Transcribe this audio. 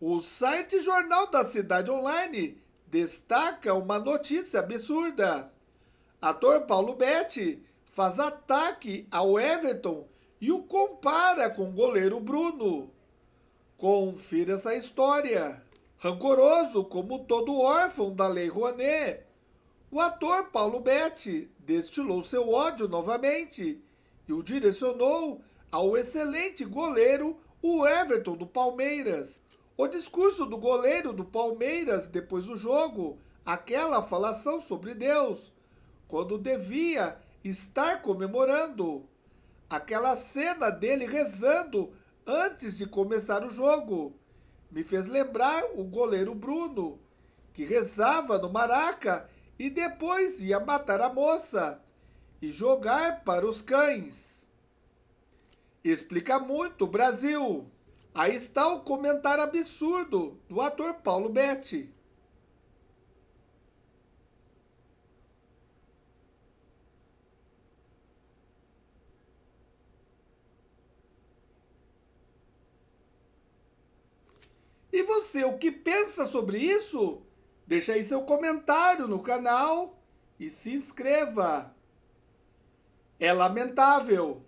O site Jornal da Cidade Online destaca uma notícia absurda. Ator Paulo Betti faz ataque ao Everton e o compara com o goleiro Bruno. Confira essa história. Rancoroso como todo órfão da Lei Rouanet, o ator Paulo Betti destilou seu ódio novamente e o direcionou ao excelente goleiro o Everton do Palmeiras. O discurso do goleiro do Palmeiras depois do jogo, aquela falação sobre Deus, quando devia estar comemorando, aquela cena dele rezando antes de começar o jogo, me fez lembrar o goleiro Bruno, que rezava no Maraca e depois ia matar a moça e jogar para os cães. Explica muito, Brasil! Aí está o comentário absurdo do ator Paulo Betti. E você, o que pensa sobre isso? Deixa aí seu comentário no canal e se inscreva. É lamentável.